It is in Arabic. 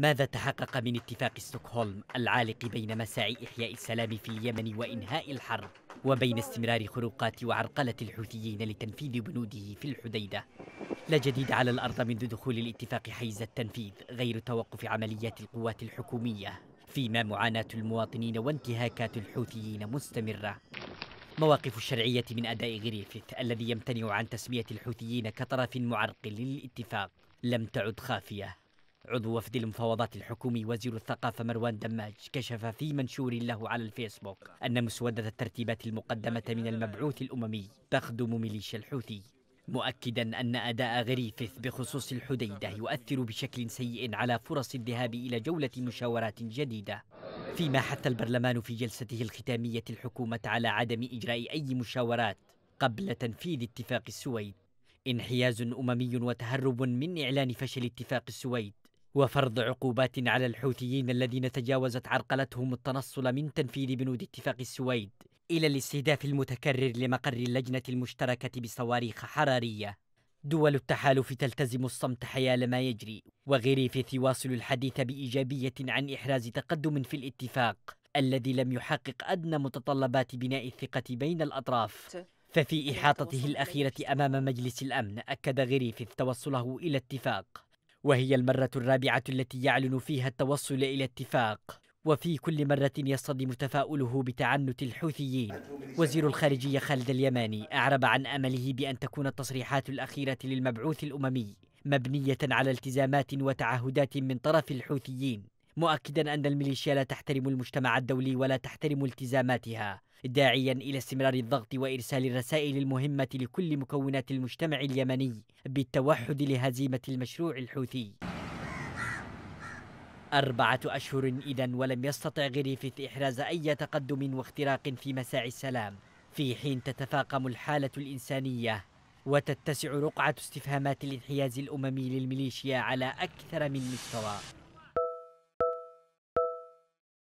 ماذا تحقق من اتفاق ستوكهولم العالق بين مساعي إحياء السلام في اليمن وإنهاء الحرب وبين استمرار خروقات وعرقلة الحوثيين لتنفيذ بنوده في الحديدة لا جديد على الأرض منذ دخول الاتفاق حيز التنفيذ غير توقف عمليات القوات الحكومية فيما معاناة المواطنين وانتهاكات الحوثيين مستمرة مواقف الشرعية من أداء غريفيث الذي يمتنع عن تسمية الحوثيين كطرف معرقل للاتفاق لم تعد خافية عضو وفد المفاوضات الحكومي وزير الثقافة مروان دماج كشف في منشور له على الفيسبوك أن مسودة الترتيبات المقدمة من المبعوث الأممي تخدم ميليشيا الحوثي مؤكدا أن أداء غريفث بخصوص الحديدة يؤثر بشكل سيء على فرص الذهاب إلى جولة مشاورات جديدة فيما حث البرلمان في جلسته الختامية الحكومة على عدم إجراء أي مشاورات قبل تنفيذ اتفاق السويد انحياز أممي وتهرب من إعلان فشل اتفاق السويد وفرض عقوبات على الحوثيين الذين تجاوزت عرقلتهم التنصل من تنفيذ بنود اتفاق السويد إلى الاستهداف المتكرر لمقر اللجنة المشتركة بصواريخ حرارية دول التحالف تلتزم الصمت حيال ما يجري وغريفيث يواصل الحديث بإيجابية عن إحراز تقدم في الاتفاق الذي لم يحقق أدنى متطلبات بناء الثقة بين الأطراف ففي إحاطته الأخيرة أمام مجلس الأمن أكد غريفيث توصله إلى اتفاق وهي المرة الرابعة التي يعلن فيها التوصل إلى اتفاق وفي كل مرة يصطدم تفاؤله بتعنت الحوثيين وزير الخارجية خالد اليماني أعرب عن أمله بأن تكون التصريحات الأخيرة للمبعوث الأممي مبنية على التزامات وتعهدات من طرف الحوثيين مؤكدا أن الميليشيا لا تحترم المجتمع الدولي ولا تحترم التزاماتها داعيا إلى استمرار الضغط وإرسال الرسائل المهمة لكل مكونات المجتمع اليمني بالتوحد لهزيمة المشروع الحوثي أربعة أشهر إذا ولم يستطع غريفيث إحراز أي تقدم واختراق في مساعي السلام في حين تتفاقم الحالة الإنسانية وتتسع رقعة استفهامات الانحياز الأممي للميليشيا على أكثر من مستوى